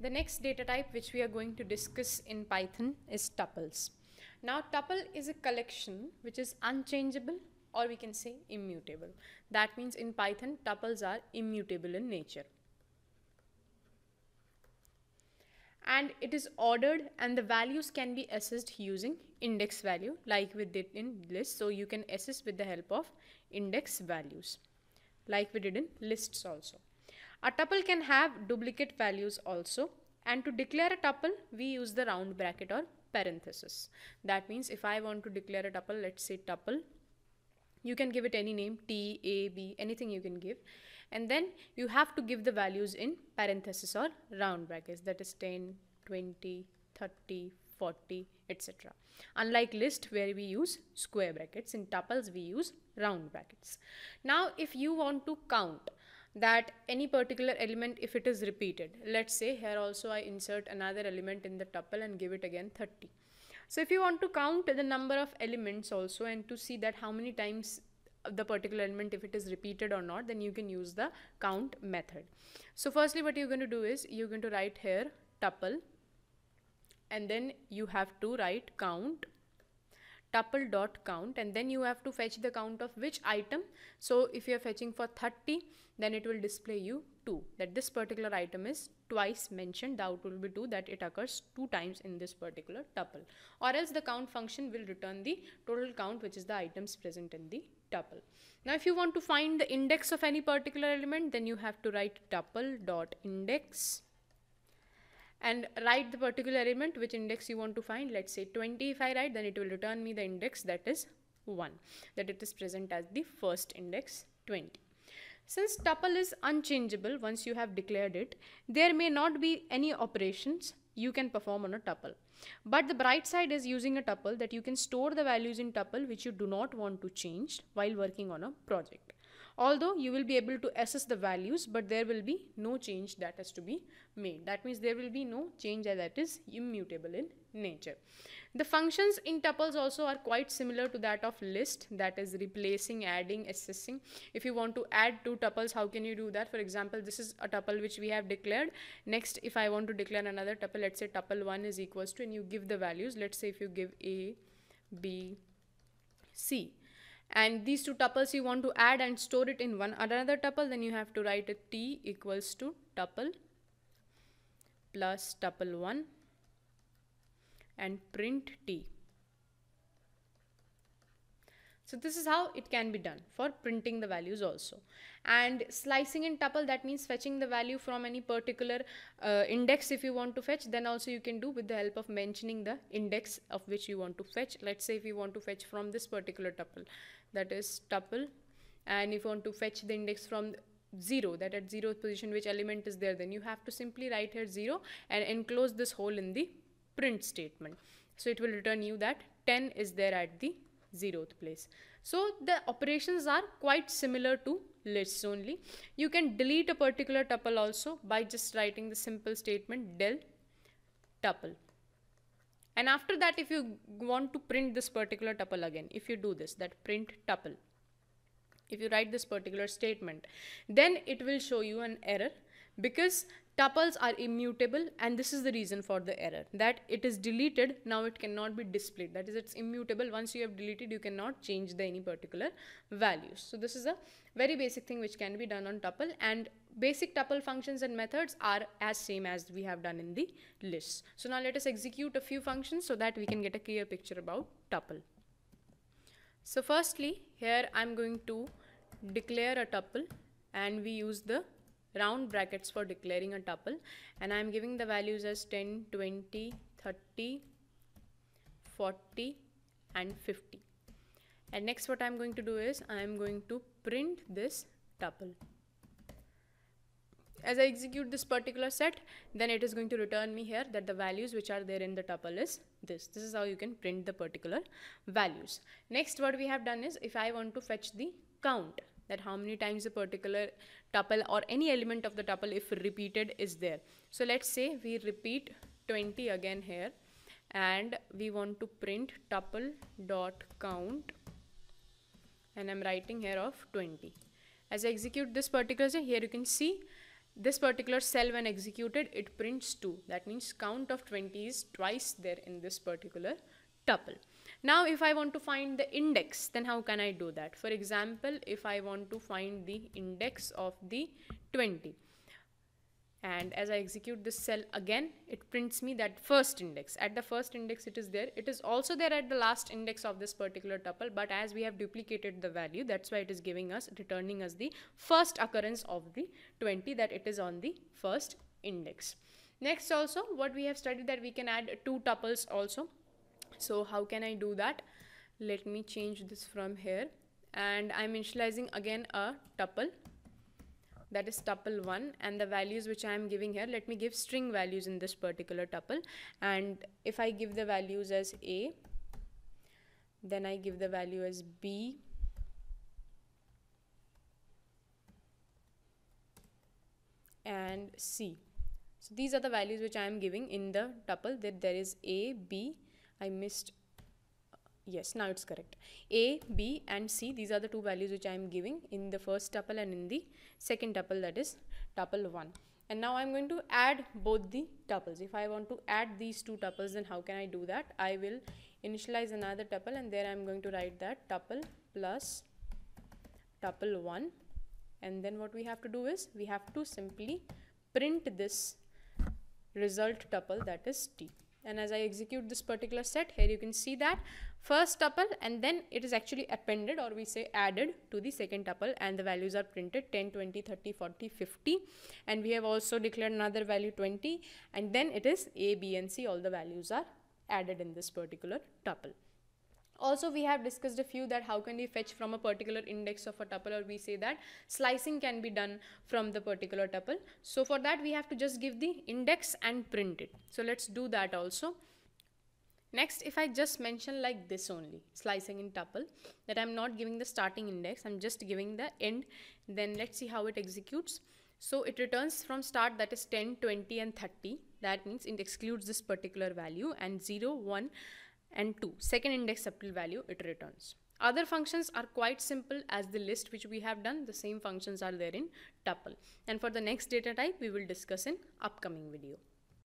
The next data type which we are going to discuss in Python is tuples. Now tuple is a collection which is unchangeable or we can say immutable. That means in Python tuples are immutable in nature. And it is ordered and the values can be assessed using index value like we did in list. So you can assess with the help of index values like we did in lists also. A tuple can have duplicate values also and to declare a tuple we use the round bracket or parenthesis. That means if I want to declare a tuple let's say tuple you can give it any name T, A, B anything you can give and then you have to give the values in parenthesis or round brackets that is 10, 20, 30, 40 etc. Unlike list where we use square brackets, in tuples we use round brackets. Now if you want to count that any particular element if it is repeated let's say here also I insert another element in the tuple and give it again 30 so if you want to count the number of elements also and to see that how many times the particular element if it is repeated or not then you can use the count method so firstly what you're going to do is you're going to write here tuple and then you have to write count tuple dot count and then you have to fetch the count of which item so if you are fetching for 30 then it will display you 2 that this particular item is twice mentioned the out will be 2 that it occurs two times in this particular tuple or else the count function will return the total count which is the items present in the tuple now if you want to find the index of any particular element then you have to write tuple dot index and write the particular element which index you want to find let's say 20 if i write then it will return me the index that is 1 that it is present as the first index 20 since tuple is unchangeable once you have declared it there may not be any operations you can perform on a tuple but the bright side is using a tuple that you can store the values in tuple which you do not want to change while working on a project although you will be able to assess the values but there will be no change that has to be made that means there will be no change that is immutable in nature the functions in tuples also are quite similar to that of list that is replacing adding assessing if you want to add two tuples how can you do that for example this is a tuple which we have declared next if i want to declare another tuple let's say tuple 1 is equals to and you give the values let's say if you give a b c and these two tuples you want to add and store it in one another tuple then you have to write a t equals to tuple plus tuple1 and print t so this is how it can be done for printing the values also. And slicing in tuple, that means fetching the value from any particular uh, index if you want to fetch, then also you can do with the help of mentioning the index of which you want to fetch. Let's say if you want to fetch from this particular tuple, that is tuple. And if you want to fetch the index from 0, that at 0th position which element is there, then you have to simply write here 0 and enclose this hole in the print statement. So it will return you that 10 is there at the zeroth place. So the operations are quite similar to lists only. You can delete a particular tuple also by just writing the simple statement del tuple. And after that, if you want to print this particular tuple again, if you do this, that print tuple, if you write this particular statement, then it will show you an error because Tuples are immutable and this is the reason for the error that it is deleted now it cannot be displayed that is it's immutable once you have deleted you cannot change the any particular values. So this is a very basic thing which can be done on tuple and basic tuple functions and methods are as same as we have done in the list. So now let us execute a few functions so that we can get a clear picture about tuple. So firstly, here I'm going to declare a tuple and we use the round brackets for declaring a tuple and I am giving the values as 10, 20, 30, 40 and 50. And next what I am going to do is I am going to print this tuple. As I execute this particular set, then it is going to return me here that the values which are there in the tuple is this. This is how you can print the particular values. Next what we have done is if I want to fetch the count that how many times a particular tuple or any element of the tuple if repeated is there. So let's say we repeat 20 again here and we want to print tuple dot count and I'm writing here of 20. As I execute this particular cell, here you can see this particular cell when executed it prints 2 that means count of 20 is twice there in this particular tuple. Now if I want to find the index, then how can I do that? For example, if I want to find the index of the 20 and as I execute this cell again, it prints me that first index. At the first index, it is there. It is also there at the last index of this particular tuple, but as we have duplicated the value, that's why it is giving us, returning us the first occurrence of the 20 that it is on the first index. Next also, what we have studied that we can add two tuples also so how can I do that let me change this from here and I'm initializing again a tuple that is tuple 1 and the values which I am giving here let me give string values in this particular tuple and if I give the values as a then I give the value as b and c so these are the values which I am giving in the tuple that there is a b I missed yes now it's correct a b and c these are the two values which i am giving in the first tuple and in the second tuple that is tuple 1 and now i'm going to add both the tuples if i want to add these two tuples then how can i do that i will initialize another tuple and there i'm going to write that tuple plus tuple 1 and then what we have to do is we have to simply print this result tuple that is t and as I execute this particular set here you can see that first tuple and then it is actually appended or we say added to the second tuple and the values are printed 10 20 30 40 50 and we have also declared another value 20 and then it is a b and c all the values are added in this particular tuple also we have discussed a few that how can we fetch from a particular index of a tuple or we say that slicing can be done from the particular tuple so for that we have to just give the index and print it so let's do that also next if i just mention like this only slicing in tuple that i'm not giving the starting index i'm just giving the end then let's see how it executes so it returns from start that is 10 20 and 30 that means it excludes this particular value and 0 1 and 2 second index tuple value it returns other functions are quite simple as the list which we have done the same functions are there in tuple and for the next data type we will discuss in upcoming video